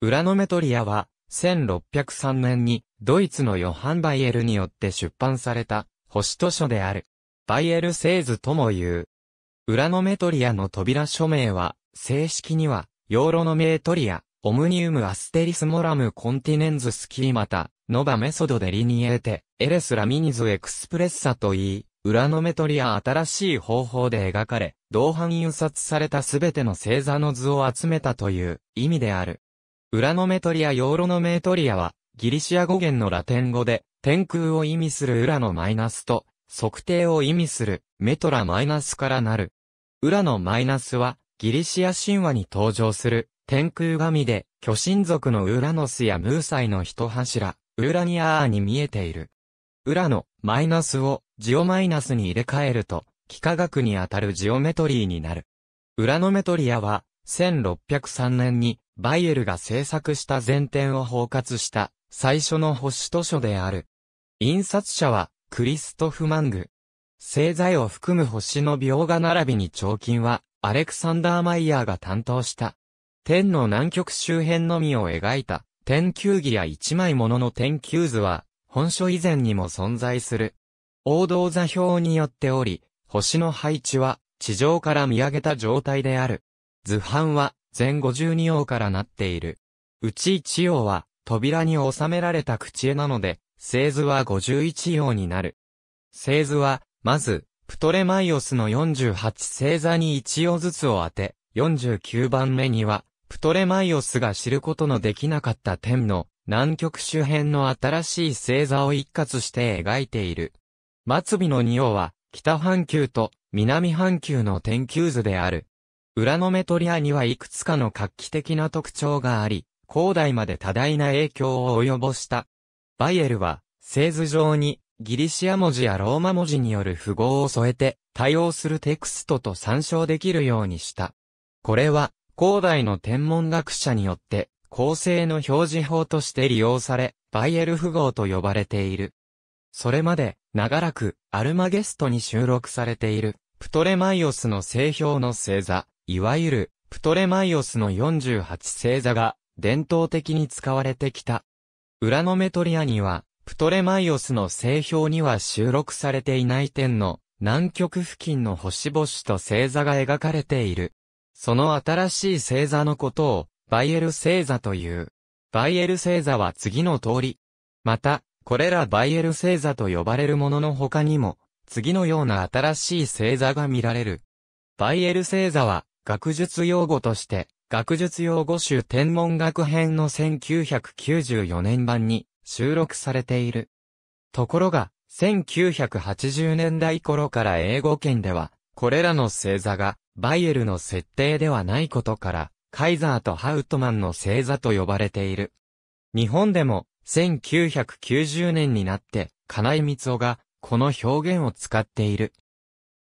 ウラノメトリアは、1603年に、ドイツのヨハン・バイエルによって出版された、星図書である。バイエル製図とも言う。ウラノメトリアの扉署名は、正式には、ヨーロノメトリア、オムニウム・アステリス・モラム・コンティネンズ・スキーマタ、ノバ・メソド・デリニエーテ、エレス・ラミニズ・エクスプレッサと言い、ウラノメトリア新しい方法で描かれ、同伴印刷されたすべての星座の図を集めたという意味である。ウラノメトリア・ヨーロノメトリアは、ギリシア語源のラテン語で、天空を意味するウラのマイナスと、測定を意味するメトラマイナスからなる。ウラのマイナスは、ギリシア神話に登場する天空神で、巨神族のウラノスやムーサイの一柱、ウラニアーに見えている。ウラのマイナスをジオマイナスに入れ替えると、幾何学にあたるジオメトリーになる。ウラノメトリアは、1603年にバイエルが制作した前編を包括した最初の保守図書である。印刷者はクリストフ・マング。星座を含む星の描画並びに彫金はアレクサンダー・マイヤーが担当した。天の南極周辺のみを描いた天球儀や一枚ものの天球図は本書以前にも存在する。王道座標によっており、星の配置は地上から見上げた状態である。図版は全52王からなっている。うち1王は、扉に収められた口絵なので、製図は51王になる。製図は、まず、プトレマイオスの48星座に1王ずつを当て、49番目には、プトレマイオスが知ることのできなかった点の南極周辺の新しい星座を一括して描いている。末尾の2王は北半球と南半球の天球図である。ウラノメトリアにはいくつかの画期的な特徴があり、広大まで多大な影響を及ぼした。バイエルは、製図上に、ギリシア文字やローマ文字による符号を添えて、対応するテクストと参照できるようにした。これは、広大の天文学者によって、構成の表示法として利用され、バイエル符号と呼ばれている。それまで、長らく、アルマゲストに収録されている、プトレマイオスの星表の星座、いわゆる、プトレマイオスの48星座が、伝統的に使われてきた。ウラノメトリアには、プトレマイオスの製表には収録されていない点の、南極付近の星々と星座が描かれている。その新しい星座のことを、バイエル星座という。バイエル星座は次の通り。また、これらバイエル星座と呼ばれるものの他にも、次のような新しい星座が見られる。バイエル星座は、学術用語として、学術用語集天文学編の1994年版に収録されている。ところが、1980年代頃から英語圏では、これらの星座が、バイエルの設定ではないことから、カイザーとハウトマンの星座と呼ばれている。日本でも、1990年になって、金井光夫が、この表現を使っている。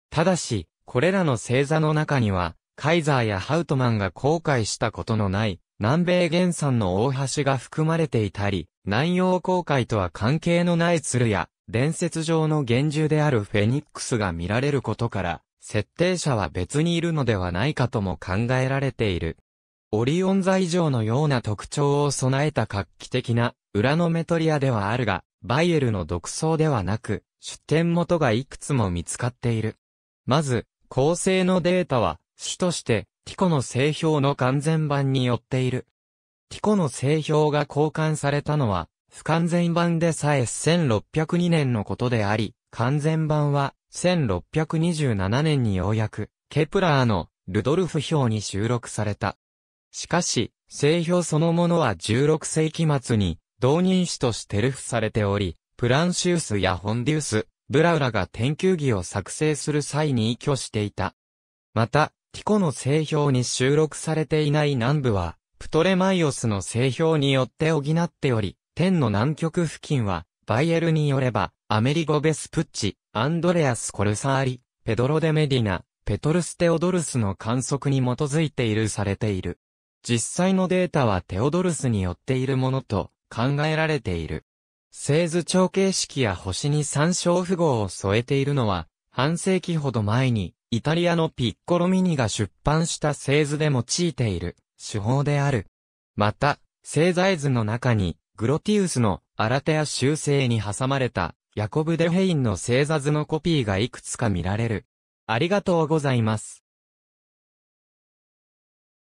ただし、これらの星座の中には、カイザーやハウトマンが後悔したことのない、南米原産の大橋が含まれていたり、南洋航海とは関係のない鶴や、伝説上の幻獣であるフェニックスが見られることから、設定者は別にいるのではないかとも考えられている。オリオン座以上のような特徴を備えた画期的な裏のメトリアではあるが、バイエルの独創ではなく、出典元がいくつも見つかっている。まず、構成のデータは、主として、ティコの製氷の完全版によっている。ティコの製氷が交換されたのは、不完全版でさえ1602年のことであり、完全版は1627年にようやく、ケプラーのルドルフ表に収録された。しかし、製氷そのものは16世紀末に同人種としてルフされており、プランシウスやホンデュース、ブラウラが天球儀を作成する際に依拠していた。また、ティコの製氷に収録されていない南部は、プトレマイオスの製氷によって補っており、天の南極付近は、バイエルによれば、アメリゴ・ベスプッチ、アンドレアス・コルサーリ、ペドロ・デ・メディナ、ペトルス・テオドルスの観測に基づいているされている。実際のデータはテオドルスによっているものと考えられている。製図長形式や星に参照符号を添えているのは、半世紀ほど前にイタリアのピッコロミニが出版した製図で用いている手法である。また、製材図の中に、グロティウスのアラテア修正に挟まれた、ヤコブ・デ・ヘインの製座図のコピーがいくつか見られる。ありがとうございます。